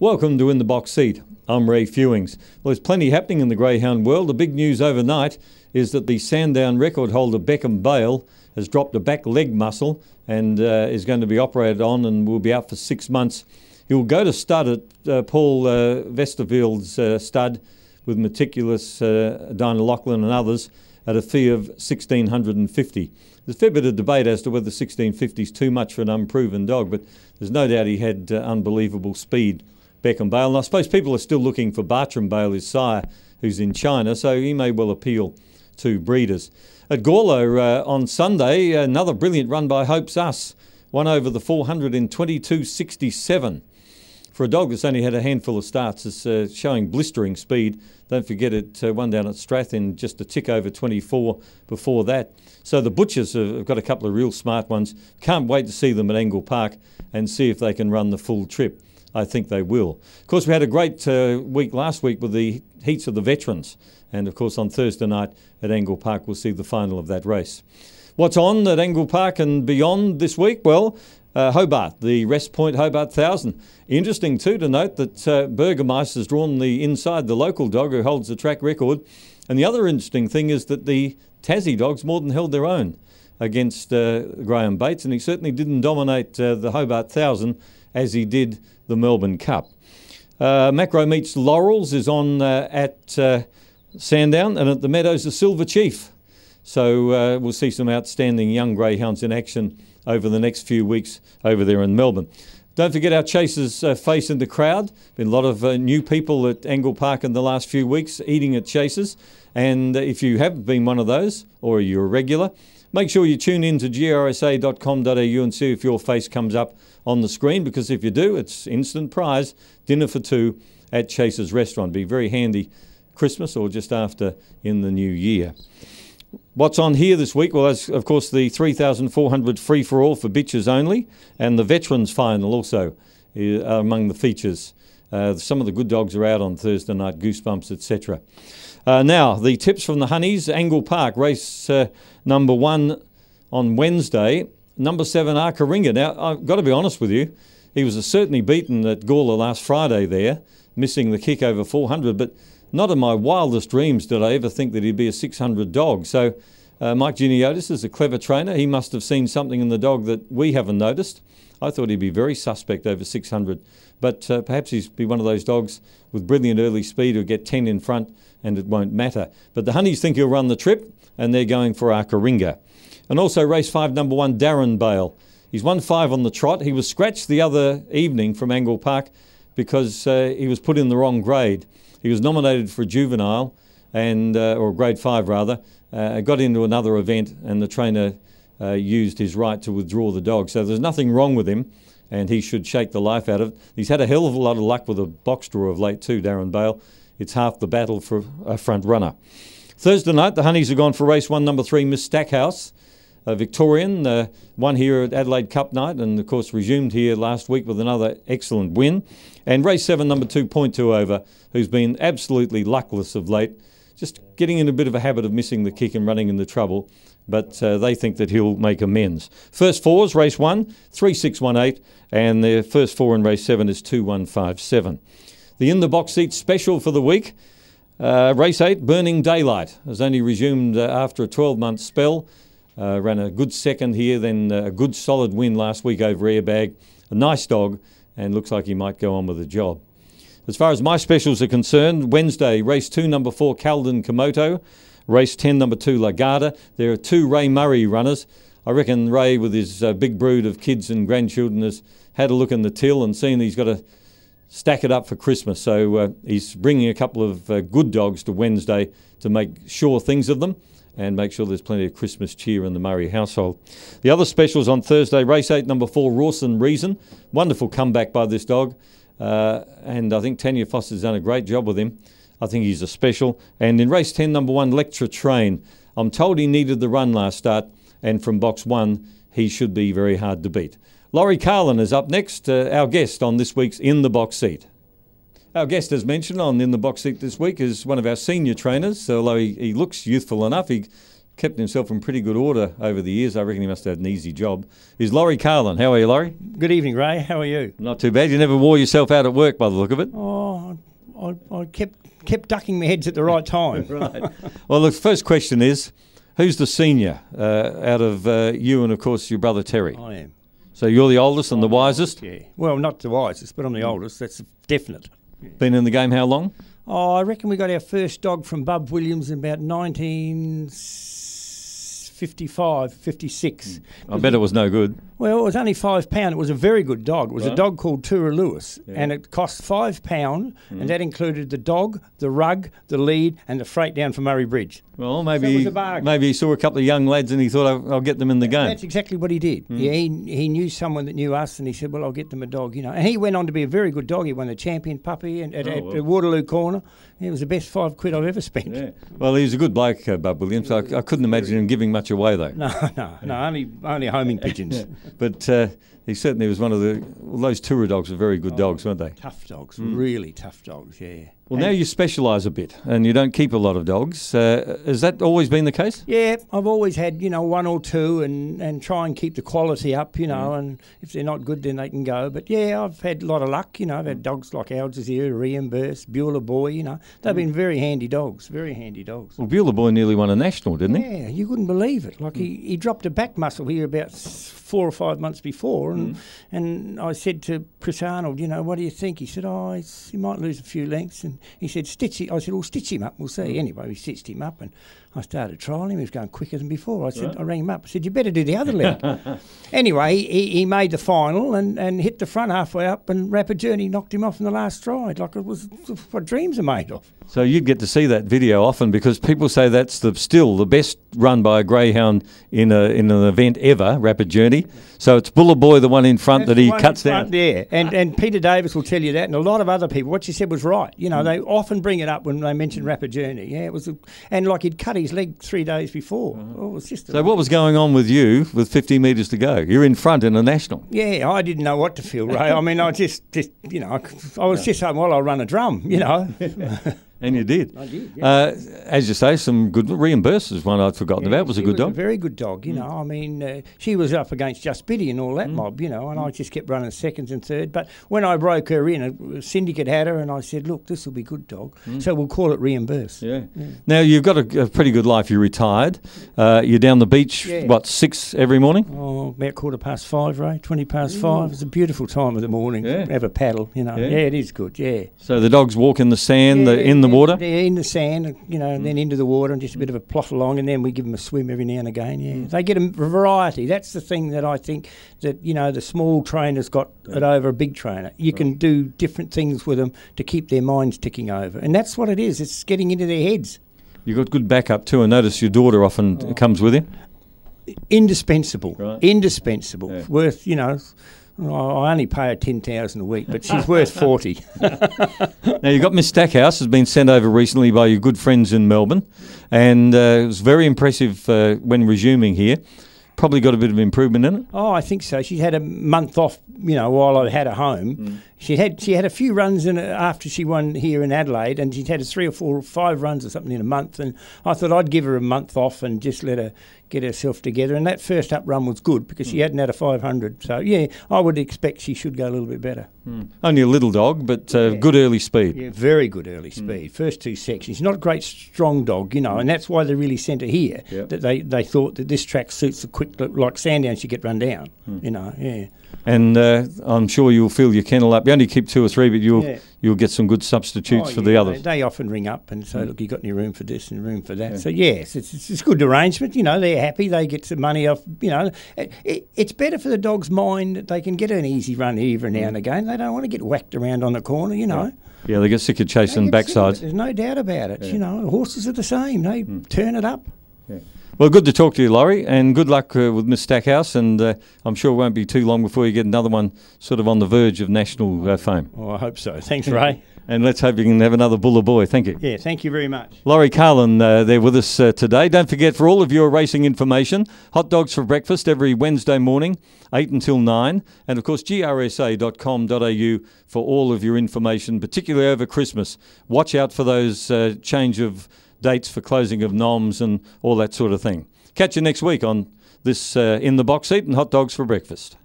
Welcome to In the Box Seat. I'm Ray Fewings. Well, there's plenty happening in the greyhound world. The big news overnight is that the Sandown record holder Beckham Bale has dropped a back leg muscle and uh, is going to be operated on and will be out for six months. He will go to stud at uh, Paul uh, Vesterveld's uh, stud with meticulous uh, Dinah Lachlan and others at a fee of 1650 There's a fair bit of debate as to whether 1650 is too much for an unproven dog, but there's no doubt he had uh, unbelievable speed. Beckham Bale. And I suppose people are still looking for Bartram Bale, his sire, who's in China, so he may well appeal to breeders. At Gorlo uh, on Sunday, another brilliant run by Hopes Us, won over the 400 in 22.67. For a dog that's only had a handful of starts, it's uh, showing blistering speed. Don't forget it uh, won down at Strath in just a tick over 24 before that. So the Butchers have got a couple of real smart ones. Can't wait to see them at Angle Park and see if they can run the full trip. I think they will. Of course, we had a great uh, week last week with the heats of the veterans, and of course, on Thursday night at Angle Park, we'll see the final of that race. What's on at Angle Park and beyond this week? Well, uh, Hobart, the Rest Point Hobart 1000. Interesting, too, to note that uh, Burgermeister's drawn the inside, the local dog who holds the track record. And the other interesting thing is that the Tassie dogs more than held their own against uh, Graham Bates, and he certainly didn't dominate uh, the Hobart 1000 as he did the Melbourne Cup. Uh, Macro Meets Laurels is on uh, at uh, Sandown and at the Meadows, the Silver Chief. So uh, we'll see some outstanding young greyhounds in action over the next few weeks over there in Melbourne. Don't forget our chasers uh, face in the crowd. Been a lot of uh, new people at Angle Park in the last few weeks eating at chasers. And if you have been one of those, or you're a regular, make sure you tune in to grsa.com.au and see if your face comes up on the screen, because if you do, it's instant prize dinner for two at Chase's restaurant. Be very handy Christmas or just after in the new year. What's on here this week? Well, that's, of course, the 3,400 free for all for bitches only, and the Veterans Final also are eh, among the features. Uh, some of the good dogs are out on Thursday night, Goosebumps, etc. Uh, now, the tips from the Honeys, Angle Park, race uh, number one on Wednesday. Number seven, Arkaringa. Now, I've got to be honest with you, he was certainly beaten at Gawler last Friday there, missing the kick over 400, but not in my wildest dreams did I ever think that he'd be a 600 dog. So, uh, Mike Giniotis is a clever trainer. He must have seen something in the dog that we haven't noticed. I thought he'd be very suspect over 600. But uh, perhaps he's be one of those dogs with brilliant early speed who get 10 in front and it won't matter. But the Honeys think he'll run the trip and they're going for Arkaringa. And also race five, number one, Darren Bale. He's won five on the trot. He was scratched the other evening from Angle Park because uh, he was put in the wrong grade. He was nominated for a juvenile and uh, or grade five rather. Uh, got into another event and the trainer uh, used his right to withdraw the dog. So there's nothing wrong with him and he should shake the life out of it. He's had a hell of a lot of luck with a box draw of late too, Darren Bale. It's half the battle for a front runner. Thursday night, the Honeys are gone for race one, number three, Miss Stackhouse, a Victorian, uh, won here at Adelaide Cup night, and of course resumed here last week with another excellent win. And race seven, number two, Point Two Over, who's been absolutely luckless of late, just getting in a bit of a habit of missing the kick and running into trouble but uh, they think that he'll make amends. First fours, race one, 3618, and the first four in race seven is 2157. The in the box seat special for the week. Uh, race eight, Burning Daylight, has only resumed uh, after a 12 month spell. Uh, ran a good second here, then uh, a good solid win last week over Airbag. A nice dog, and looks like he might go on with the job. As far as my specials are concerned, Wednesday, race two, number four, Calden Komoto race 10, number two, Lagada. There are two Ray Murray runners. I reckon Ray, with his uh, big brood of kids and grandchildren, has had a look in the till and seen he's got to stack it up for Christmas. So uh, he's bringing a couple of uh, good dogs to Wednesday to make sure things of them and make sure there's plenty of Christmas cheer in the Murray household. The other special is on Thursday, race eight, number four, Rawson Reason. Wonderful comeback by this dog. Uh, and I think Tanya Foster's done a great job with him. I think he's a special. And in race 10, number one, Lecture Train. I'm told he needed the run last start, and from box one, he should be very hard to beat. Laurie Carlin is up next, uh, our guest on this week's In the Box Seat. Our guest, as mentioned on In the Box Seat this week, is one of our senior trainers. So although he, he looks youthful enough, he kept himself in pretty good order over the years. I reckon he must have had an easy job. Is Laurie Carlin. How are you, Laurie? Good evening, Ray. How are you? Not too bad. You never wore yourself out at work by the look of it. Oh, I, I kept kept ducking my heads at the right time. right. Well, the first question is who's the senior uh, out of uh, you and, of course, your brother Terry? I am. So you're the oldest and the wisest? yeah. Well, not the wisest, but I'm the oldest. That's definite. Yeah. Been in the game how long? Oh, I reckon we got our first dog from Bub Williams in about 19. 55, 56. Hmm. I bet it was no good. Well, it was only five pound. It was a very good dog. It was right. a dog called Tura Lewis, yeah. and it cost five pound, mm. and hmm. that included the dog, the rug, the lead, and the freight down for Murray Bridge. Well, maybe so maybe he saw a couple of young lads and he thought, I'll, I'll get them in the game. that's exactly what he did. Mm. Yeah, he, he knew someone that knew us, and he said, well, I'll get them a dog, you know. And he went on to be a very good dog. He won the champion puppy at, oh, well. at Waterloo Corner. It was the best five quid I've ever spent. Yeah. Well, he was a good bloke, uh, Bob Williams. I, I couldn't imagine him giving much much away though. No, no, no. Only only homing pigeons. But uh, he certainly was one of the. Well, those Tura dogs were very good oh, dogs, weren't they? Tough dogs, mm. really tough dogs. Yeah. Well, and now you specialise a bit and you don't keep a lot of dogs. Uh, has that always been the case? Yeah, I've always had, you know, one or two and, and try and keep the quality up, you know, mm. and if they're not good, then they can go. But yeah, I've had a lot of luck, you know. I've had mm. dogs like Al Jazeera, Reimburse, Beulah Boy, you know. They've mm. been very handy dogs, very handy dogs. Well, Beulah Boy nearly won a national, didn't he? Yeah, you could not believe it. Like, mm. he, he dropped a back muscle here about four or five months before, and mm. and I said to Chris Arnold, you know, what do you think? He said, oh, he might lose a few lengths, and he said, stitch it. I said, well, stitch him up, we'll see. Mm. Anyway, we stitched him up, and I started trialing. He was going quicker than before. I said, I rang him up. I said, you better do the other leg. anyway, he, he made the final and, and hit the front halfway up, and Rapid Journey knocked him off in the last stride, like it was what dreams are made of. So you'd get to see that video often because people say that's the still the best run by a greyhound in a in an event ever, Rapid Journey. So it's Buller Boy, the one in front That's that he cuts down. There, and and Peter Davis will tell you that, and a lot of other people. What you said was right. You know, mm. they often bring it up when they mention Rapid Journey. Yeah, it was, a, and like he'd cut his leg three days before. Mm. Oh, it was just. So lot. what was going on with you with 50 metres to go? You're in front in the national. Yeah, I didn't know what to feel, Ray. I mean, I just, just you know, I, I was just saying, well, I'll run a drum. You know. And you did. I did. Yeah. Uh, as you say, some good reimbursers. One I'd forgotten yeah, about was a good was dog. A very good dog. You mm. know, I mean, uh, she was up against Just Biddy and all that mm. mob. You know, and mm. I just kept running seconds and third. But when I broke her in, a syndicate had her, and I said, "Look, this will be good dog. Mm. So we'll call it reimburse." Yeah. yeah. Now you've got a, a, pretty good life. You're retired. Uh, you're down the beach. What six every morning? Oh, about quarter past five, Ray. Twenty past five. It's a beautiful time of the morning. Have a paddle. You know. Yeah, it is good. Yeah. So the dogs walk in the sand. The, in the water? Yeah, in the sand, you know, and mm. then into the water and just a bit of a plot along, and then we give them a swim every now and again. Yeah, mm. they get a variety. That's the thing that I think that you know the small trainer's got yeah. it over a big trainer. You right. can do different things with them to keep their minds ticking over, and that's what it is. It's getting into their heads. You've got good backup too. I notice your daughter often oh. comes with you. Indispensable, right. indispensable. Yeah. Worth you know Oh, I only pay her ten thousand a week, but she's worth forty. now you've got Miss Stackhouse has been sent over recently by your good friends in Melbourne, and uh, it was very impressive uh, when resuming here. Probably got a bit of improvement in it. Oh, I think so. She had a month off, you know, while I had a home, mm she had she had a few runs in after she won here in Adelaide, and she'd had three or four, or five runs or something in a month. And I thought I'd give her a month off and just let her get herself together. And that first up run was good because mm. she hmm. hadn't had a 500. So yeah, I would expect she should go a little bit better. Mm. Only a little dog, but uh, yeah. good early speed. Yeah, very good early hmm. speed. Mm. First two sections. not a great strong dog, you know, and that's why they really sent her here. Yep. That they, they thought that this track suits the quick like Sandown. She get run down, hmm. you know. Yeah. And uh, I'm sure you'll fill your kennel up you only keep two or three, but you'll yeah. you'll get some good substitutes oh, for yeah, the others. They, they often ring up and say, "Look, you got any room for this and room for that?" Yeah. So yes, it's, it's it's a good arrangement. You know, they're happy. They get some money off. You know, it, it, it's better for the dog's mind that they can get an easy run here every now and again. They don't want to get whacked around on the corner. You know. Yeah, they get sick of chasing backsides. There's no doubt about it. You know, horses are the same. They mm. turn it up. Well, good to talk to you, Laurie, and good luck uh, with Miss Stackhouse. And uh, I'm sure it won't be too long before you get another one sort of on the verge of national uh, fame. Oh, I hope so. Thanks, Ray. and let's hope you can have another Buller Boy. Thank you. Yeah, thank you very much. Laurie Carlin uh, there with us uh, today. Don't forget, for all of your racing information, hot dogs for breakfast every Wednesday morning, 8 until 9. And of course, grsa.com.au for all of your information, particularly over Christmas. Watch out for those uh, change of dates for closing of noms and all that sort of thing. Catch you next week on this uh, in the box seat and hot dogs for breakfast.